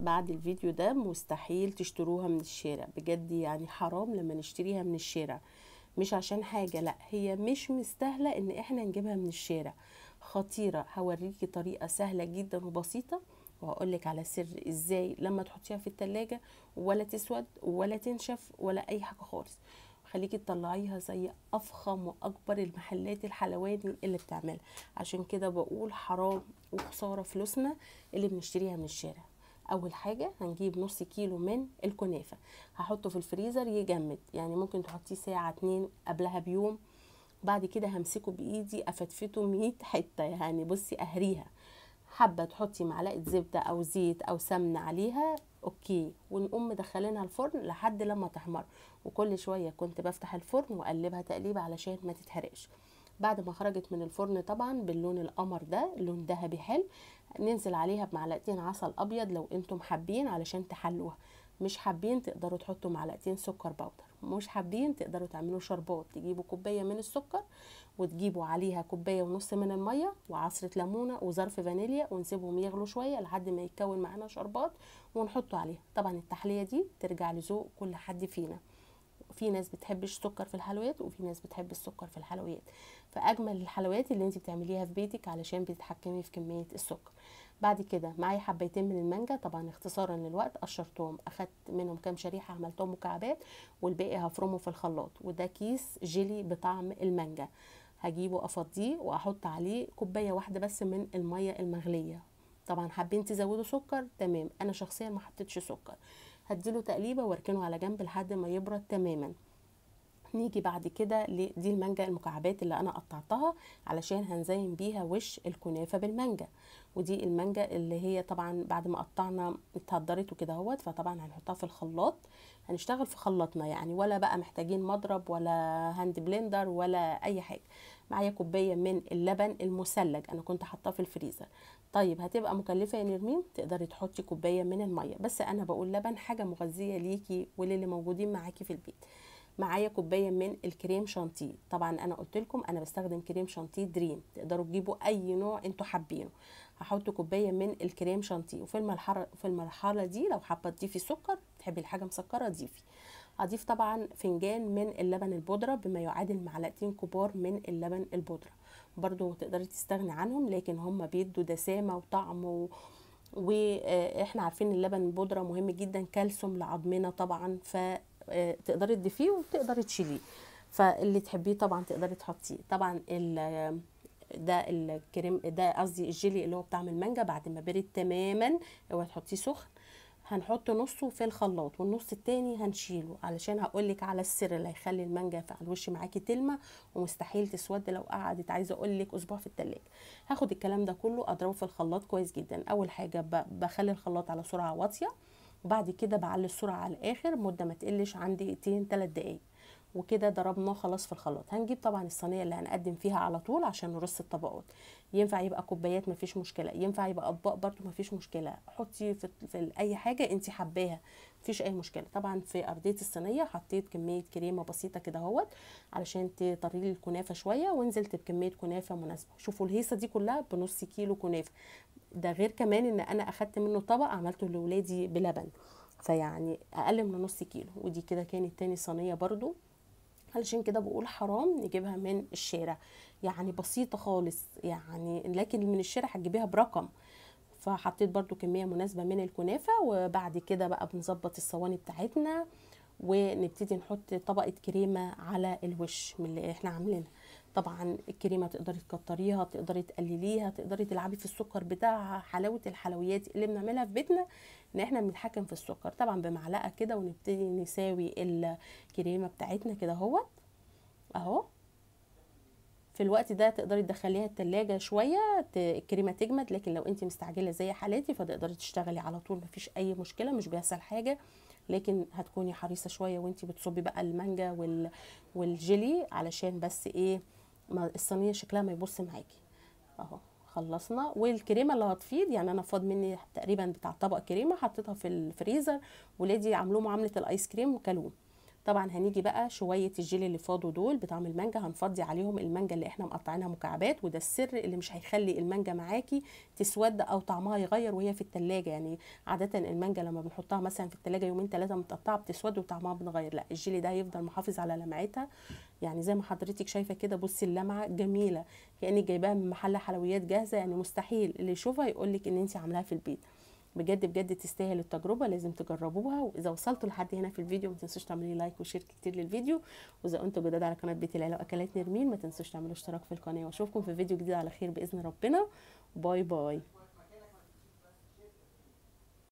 بعد الفيديو ده مستحيل تشتروها من الشارع بجد يعني حرام لما نشتريها من الشارع مش عشان حاجة لا هي مش مستاهلة ان احنا نجيبها من الشارع خطيرة هوريكي طريقة سهلة جدا وبسيطة وهقولك على سر ازاي لما تحطيها في التلاجة ولا تسود ولا تنشف ولا اي حاجة خالص خليكي تطلعيها زي افخم واكبر المحلات الحلواني اللي بتعملها عشان كده بقول حرام وخساره فلوسنا اللي بنشتريها من الشارع اول حاجه هنجيب نص كيلو من الكنافه هحطه في الفريزر يجمد يعني ممكن تحطيه ساعه اتنين قبلها بيوم بعد كده همسكه بايدي افتفته 100 حته يعني بصي اهريها حابه تحطي معلقه زبده او زيت او سمنه عليها اوكي ونقوم مدخلينها الفرن لحد لما تحمر وكل شويه كنت بفتح الفرن واقلبها تقليبه علشان ما تتحرقش بعد ما خرجت من الفرن طبعا باللون القمر ده لون ذهبي حلو ننزل عليها بمعلقتين عسل ابيض لو انتم حابين علشان تحلوها مش حابين تقدروا تحطوا معلقتين سكر باودر مش حابين تقدروا تعملوا شربات تجيبوا كوبايه من السكر وتجيبوا عليها كوبايه ونص من الميه وعصره ليمونه وظرف فانيليا ونسيبهم يغلوا شويه لحد ما يتكون معانا شربات ونحطه عليها طبعا التحليه دي ترجع لذوق كل حد فينا في ناس بتحب السكر في الحلويات وفي ناس بتحب السكر في الحلويات فاجمل الحلويات اللي انت بتعمليها في بيتك علشان بتتحكمي في كميه السكر بعد كده معايا حبيتين من المانجا طبعا اختصارا للوقت قشرتهم اخدت منهم كام شريحه عملتهم مكعبات والباقي هفرمه في الخلاط وده كيس جيلي بطعم المانجا هجيبه افضيه واحط عليه كوبايه واحده بس من الميه المغليه طبعا حابين تزودوا سكر تمام انا شخصيا ما حطيتش سكر هديله تقليبه واركنه على جنب لحد ما يبرد تماما نيجي بعد كده دي المانجا المكعبات اللي انا قطعتها علشان هنزين بيها وش الكنافه بالمانجا ودي المانجا اللي هي طبعا بعد ما قطعنا اتهدرت وكده هوت فطبعا هنحطها في الخلاط هنشتغل في خلاطنا يعني ولا بقى محتاجين مضرب ولا هاند بلندر ولا اي حاجه معايا كوبايه من اللبن المثلج انا كنت حاطاه في الفريزر طيب هتبقى مكلفه يا نرمين تقدري تحطي كوبايه من الميه بس انا بقول لبن حاجه مغذيه ليكي وللي موجودين معاكي في البيت معايا كوبايه من الكريم شانتيه طبعا انا قلت لكم انا بستخدم كريم شانتيه دريم تقدروا تجيبوا اي نوع انتوا حابينه هحط كوبايه من الكريم شانتيه وفي المرحله في المرحله دي لو حابه تضيفي سكر تحبي الحاجه مسكره ضيفي اضيف طبعا فنجان من اللبن البودره بما يعادل معلقتين كبار من اللبن البودره برضو تقدري تستغني عنهم لكن هم بيدوا دسامه وطعم و... واحنا عارفين اللبن البودره مهم جدا كالسيوم لعظمنا طبعا فتقدري آه، تضيفيه وتقدري تشيليه فاللي تحبيه طبعا تقدري تحطيه طبعا ال... ده الكريم ده قصدي الجيلي اللي هو بطعم المانجا بعد ما برد تماما اوعي تحطيه سخن هنحط نصه في الخلاط والنص التاني هنشيله علشان هقولك على السر اللي هيخلي المانجا على الوش معاكي تلمع ومستحيل تسود لو قعدت عايزه اقولك اسبوع في التلاجة هاخد الكلام ده كله اضربه في الخلاط كويس جدا اول حاجه بخلي الخلاط على سرعه واطيه وبعد كده بعلي السرعه على الاخر مده ما تقلش عن دقيقتين ثلاث دقايق وكده ضربناه خلاص في الخلاط هنجيب طبعا الصينيه اللي هنقدم فيها على طول عشان نرص الطبقات ينفع يبقى كوبايات مفيش مشكله ينفع يبقى اطباق برده مفيش مشكله حطي في, في اي حاجه انت حباها مفيش اي مشكله طبعا في ارضيه الصينيه حطيت كميه كريمه بسيطه كده اهوت علشان تطري لي الكنافه شويه ونزلت بكميه كنافه مناسبه شوفوا الهيصه دي كلها بنص كيلو كنافه ده غير كمان ان انا اخدت منه طبق عملته لولادي بلبن فيعني اقل من نص كيلو ودي كده كانت تاني صينيه برده علشان كده بقول حرام نجيبها من الشارع يعني بسيطة خالص يعني لكن من الشارع هتجيبيها برقم فحطيت برضو كمية مناسبة من الكنافة وبعد كده بقى بنظبط الصواني بتاعتنا ونبتدي نحط طبقة كريمة على الوش من اللي احنا عاملينها طبعا الكريمه تقدري تكتريها تقدري تقلليها تقدري تلعبي في السكر بتاعها حلاوه الحلويات اللي بنعملها في بيتنا ان احنا بنتحكم في السكر طبعا بمعلقه كده ونبتدي نساوي الكريمه بتاعتنا كده اهوت اهو في الوقت ده تقدري تدخليها التلاجة شوية الكريمة تجمد لكن لو انت مستعجلة زي حالاتي فتقدري تشتغلي على طول مفيش اي مشكلة مش بيحصل حاجة لكن هتكوني حريصة شوية وانت بتصبي بقى المانجا والجيلي علشان بس ايه الصينيه شكلها ما يبص معاكي اهو خلصنا والكريمه اللي هتفيض يعني انا فاض مني تقريبا بتاع طبق كريمه حطيتها في الفريزر ولادي عملوه معامله الايس كريم وكلوه طبعا هنيجي بقى شويه الجيل اللي فاضوا دول بطعم المانجا هنفضي عليهم المانجا اللي احنا مقطعينها مكعبات وده السر اللي مش هيخلي المانجا معاكي تسود او طعمها يغير وهي في التلاجة يعني عاده المانجا لما بنحطها مثلا في التلاجة يومين ثلاثه متقطعه بتسود وطعمها بنغير لا الجيلي ده هيفضل محافظ على لمعتها يعني زي ما حضرتك شايفه كده بصي اللمعه جميله كانك جايباها من محل حلويات جاهزه يعني مستحيل اللي يشوفها يقول لك ان انت عاملاها في البيت بجد بجد تستاهل التجربه لازم تجربوها واذا وصلتوا لحد هنا في الفيديو ما تنسوش تعملي لايك وشير كتير للفيديو واذا انتم جداد على قناه بيت العيله واكلات نرمين ما تنسوش تعملوا اشتراك في القناه واشوفكم في فيديو جديد على خير باذن ربنا باي باي